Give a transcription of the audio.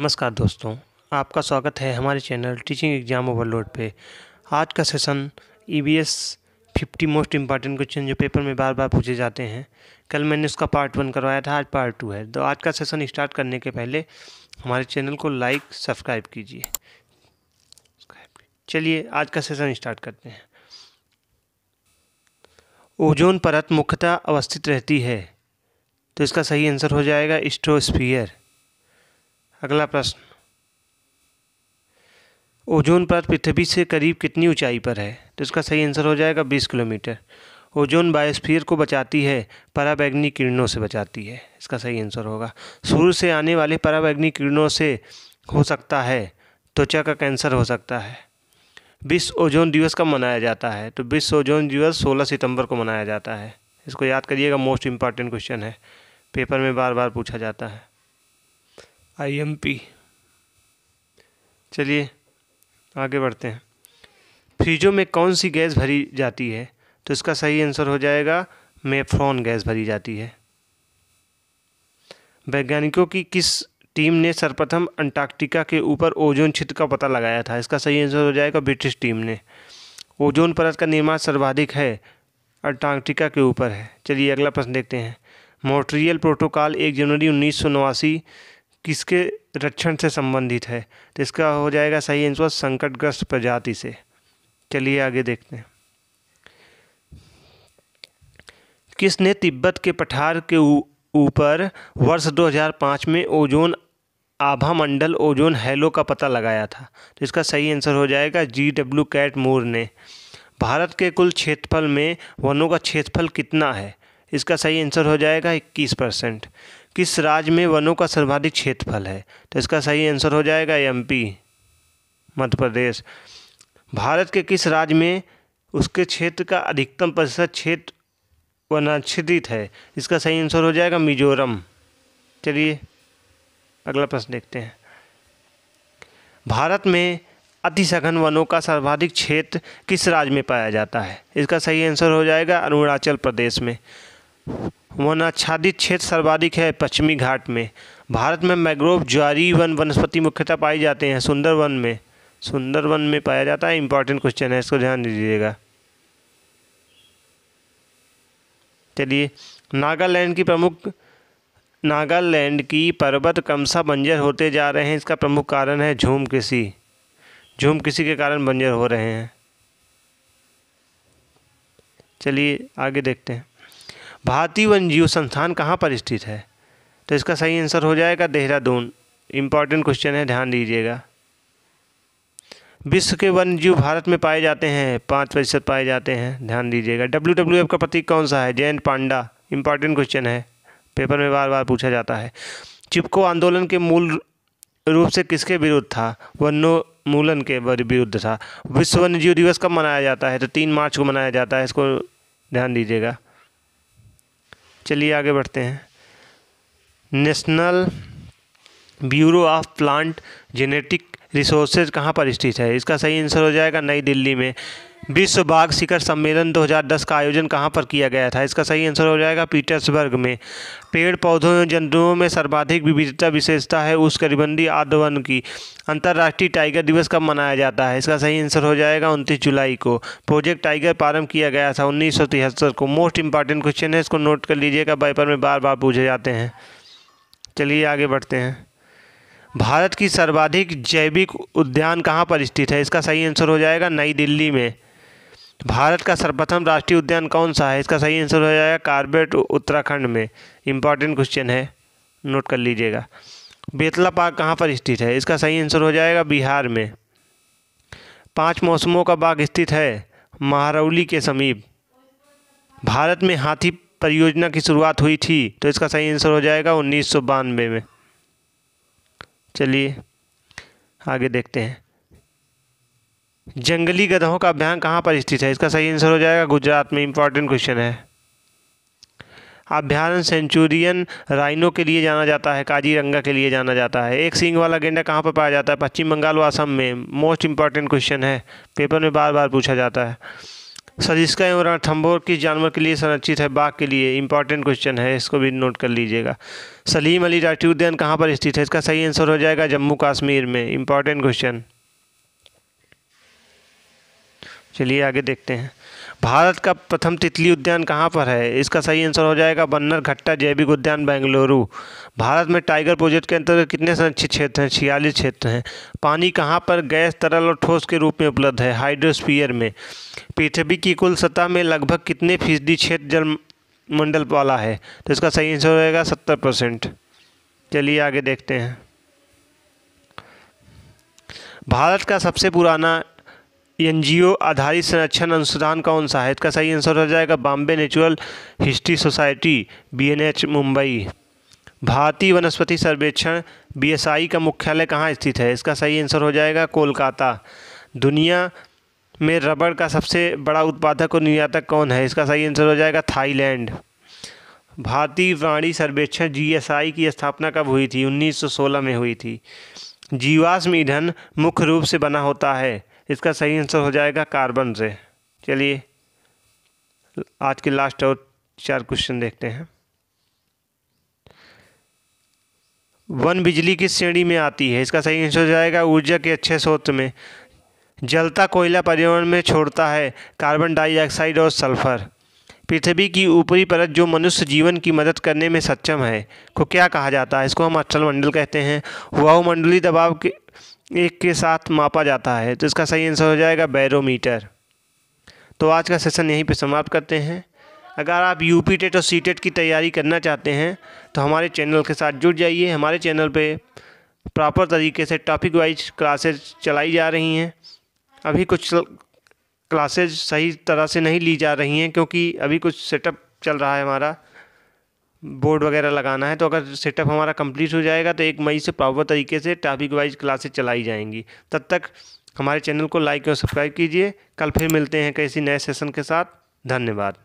नमस्कार दोस्तों आपका स्वागत है हमारे चैनल टीचिंग एग्जाम ओवरलोड पे आज का session E B S fifty most important question जो पेपर में बार बार पूछे जाते हैं कल मैंने उसका पार्ट वन करवाया था आज पार्ट टू है तो आज का सेशन स्टार्ट करने के पहले हमारे चैनल को लाइक सब्सक्राइब कीजिए चलिए आज का सेशन स्टार्ट करते हैं ओजोन परत मुख्यतः अवस्थित रहती है तो इसका सही आंसर हो जाएगा स्ट्रोस्फियर अगला प्रश्न ओजोन परत पृथ्वी से करीब कितनी ऊंचाई पर है तो इसका सही आंसर हो जाएगा 20 किलोमीटर ओजोन बायोस्फीयर को बचाती है पराबैग्नि किरणों से बचाती है इसका सही आंसर होगा सूर्य से आने वाले पराबैग्नि किरणों से हो सकता है त्वचा का कैंसर हो सकता है विश्व ओजोन दिवस कब मनाया जाता है तो विश्व ओजोन दिवस 16 सितंबर को मनाया जाता है इसको याद करिएगा मोस्ट इम्पॉर्टेंट क्वेश्चन है पेपर में बार बार पूछा जाता है आईएमपी चलिए आगे बढ़ते हैं फ्रीजों में कौन सी गैस भरी जाती है तो इसका सही आंसर हो जाएगा मेफ्रॉन गैस भरी जाती है वैज्ञानिकों की किस टीम ने सर्वप्रथम अंटार्कटिका के ऊपर ओजोन छिद्र का पता लगाया था इसका सही आंसर हो जाएगा ब्रिटिश टीम ने ओजोन परत का निर्माण सर्वाधिक है अंटार्कटिका के ऊपर है चलिए अगला प्रश्न देखते हैं मोट्रियल प्रोटोकॉल एक जनवरी उन्नीस किसके रक्षण से संबंधित है तो इसका हो जाएगा सही आंसर संकटग्रस्त प्रजाति से चलिए आगे देखते हैं किसने तिब्बत के पठार के ऊपर वर्ष 2005 में ओजोन आभा मंडल ओजोन हेलो का पता लगाया था तो इसका सही आंसर हो जाएगा जी डब्ल्यू कैट मोर ने भारत के कुल क्षेत्रफल में वनों का क्षेत्रफल कितना है इसका सही आंसर हो जाएगा इक्कीस परसेंट किस राज्य में वनों का सर्वाधिक क्षेत्रफल है तो इसका सही आंसर हो जाएगा एमपी मध्य प्रदेश भारत के किस राज्य में उसके क्षेत्र का अधिकतम प्रतिशत क्षेत्र वनाच्छेदित है इसका सही आंसर हो जाएगा मिजोरम चलिए अगला प्रश्न देखते हैं भारत में अति सघन वनों का सर्वाधिक क्षेत्र किस राज्य में पाया जाता है इसका सही आंसर हो जाएगा अरुणाचल प्रदेश में वनाच्छादित क्षेत्र सर्वाधिक है पश्चिमी घाट में भारत में मैग्रोव ज्वारी वन वनस्पति मुख्यतः पाए जाते हैं सुंदरवन में सुंदरवन में पाया जाता है इंपॉर्टेंट क्वेश्चन है इसको ध्यान दीजिएगा चलिए नागालैंड की प्रमुख नागालैंड की पर्वत कमसा बंजर होते जा रहे हैं इसका प्रमुख कारण है झूम कृषि झूम कृषि के कारण बंजर हो रहे हैं चलिए आगे देखते हैं भारतीय वन जीव संस्थान कहाँ पर स्थित है तो इसका सही आंसर हो जाएगा देहरादून इम्पॉर्टेंट क्वेश्चन है ध्यान दीजिएगा विश्व के वन्य जीव भारत में पाए जाते हैं पाँच प्रतिशत पाए जाते हैं ध्यान दीजिएगा डब्ल्यू डब्ल्यू एफ का प्रतीक कौन सा है जैन पांडा इंपॉर्टेंट क्वेश्चन है पेपर में बार बार पूछा जाता है चिपको आंदोलन के मूल रूप से किसके विरुद्ध था वनोन्मूलन के विरुद्ध था विश्व वन्य जीव दिवस कब मनाया जाता है तो तीन मार्च को मनाया जाता है इसको ध्यान दीजिएगा चलिए आगे बढ़ते हैं National Bureau of Plant Genetic Resources कहाँ पर स्थित है इसका सही आंसर हो जाएगा नई दिल्ली में विश्व बाघ शिखर सम्मेलन 2010 का आयोजन कहाँ पर किया गया था इसका सही आंसर हो जाएगा पीटर्सबर्ग में पेड़ पौधों एवं जंतुओं में सर्वाधिक विविधता विशेषता है उस करीबंदी आदवन की अंतर्राष्ट्रीय टाइगर दिवस कब मनाया जाता है इसका सही आंसर हो जाएगा उनतीस जुलाई को प्रोजेक्ट टाइगर प्रारंभ किया गया था उन्नीस को मोस्ट इंपॉर्टेंट क्वेश्चन है इसको नोट कर लीजिएगा पेपर में बार बार पूछे जाते हैं चलिए आगे बढ़ते हैं भारत की सर्वाधिक जैविक उद्यान कहाँ पर स्थित है इसका सही आंसर हो जाएगा नई दिल्ली में भारत का सर्वप्रथम राष्ट्रीय उद्यान कौन सा है इसका सही आंसर हो जाएगा कार्बेट उत्तराखंड में इंपॉर्टेंट क्वेश्चन है नोट कर लीजिएगा बेतला पार्क कहाँ पर स्थित है इसका सही आंसर हो जाएगा बिहार में पांच मौसमों का बाग स्थित है महारौली के समीप भारत में हाथी परियोजना की शुरुआत हुई थी तो इसका सही आंसर हो जाएगा उन्नीस में चलिए आगे देखते हैं जंगली गधों का अभियान कहाँ पर स्थित है इसका सही आंसर हो जाएगा गुजरात में इंपॉर्टेंट क्वेश्चन है अभ्यारण सेंचुरियन राइनो के लिए जाना जाता है काजीरंगा के लिए जाना जाता है एक सींग वाला गेंडा कहाँ पर पाया जाता है पश्चिम बंगाल व असम में मोस्ट इंपॉर्टेंट क्वेश्चन है पेपर में बार बार पूछा जाता है सर इसका विवरण थम्बोर किस जानवर के लिए संरक्षित है बाघ के लिए इंपॉर्टेंट क्वेश्चन है इसको भी नोट कर लीजिएगा सलीम अली राष्ट्रीय उद्यान कहाँ पर स्थित है इसका सही आंसर हो जाएगा जम्मू कश्मीर में इंपॉर्टेंट क्वेश्चन चलिए आगे देखते हैं भारत का प्रथम तितली उद्यान कहाँ पर है इसका सही आंसर हो जाएगा बन्नर घट्टा जैविक उद्यान बेंगलुरु भारत में टाइगर प्रोजेक्ट के अंतर्गत कितने संरक्षित क्षेत्र हैं छियालीस क्षेत्र हैं पानी कहाँ पर गैस तरल और ठोस के रूप में उपलब्ध है हाइड्रोस्फीयर में पृथ्वी की कुल सतह में लगभग कितने फीसदी क्षेत्र जल मंडल वाला है तो इसका सही आंसर जाएगा सत्तर परसेंट चलिए आगे देखते हैं भारत का सबसे पुराना एन जी ओ आधारित संरक्षण अनुसंधान कौन सा है इसका सही आंसर हो जाएगा Bombay Natural History Society B N H Mumbai भारतीय वनस्पति सर्वेक्षण बीएसआई का मुख्यालय कहाँ स्थित है इसका सही आंसर हो जाएगा कोलकाता दुनिया में रबड़ का सबसे बड़ा उत्पादक और निर्यातक कौन है इसका सही आंसर हो जाएगा थाईलैंड भारतीय प्राणी सर्वेक्षण आई की स्थापना कब हुई थी सोलह में हुई थी जीवाश्म ईंधन मुख्य रूप से बना होता है इसका सही आंसर हो जाएगा कार्बन से चलिए आज के लास्ट और चार क्वेश्चन देखते हैं वन बिजली किस श्रेणी में आती है इसका सही आंसर हो जाएगा ऊर्जा के अच्छे स्रोत में जलता कोयला पर्यावरण में छोड़ता है कार्बन डाइऑक्साइड और सल्फर पृथ्वी की ऊपरी परत जो मनुष्य जीवन की मदद करने में सक्षम है को क्या कहा जाता है इसको हम अचल मंडल कहते हैं वायुमंडलीय दबाव के एक के साथ मापा जाता है तो इसका सही आंसर हो जाएगा बैरोमीटर तो आज का सेशन यहीं पे समाप्त करते हैं अगर आप यू पी टेट और सी टेट की तैयारी करना चाहते हैं तो हमारे चैनल के साथ जुड़ जाइए हमारे चैनल पे प्रॉपर तरीके से टॉपिक वाइज क्लासेज चलाई जा रही हैं अभी कुछ क्लासेज सही तरह से नहीं ली जा रही हैं क्योंकि अभी कुछ सेटअप चल रहा है हमारा बोर्ड वगैरह लगाना है तो अगर सेटअप हमारा कंप्लीट हो जाएगा तो एक मई से प्रॉपर तरीके से टॉपिक वाइज क्लासेस चलाई जाएंगी तब तक हमारे चैनल को लाइक और सब्सक्राइब कीजिए कल फिर मिलते हैं किसी नए सेशन के साथ धन्यवाद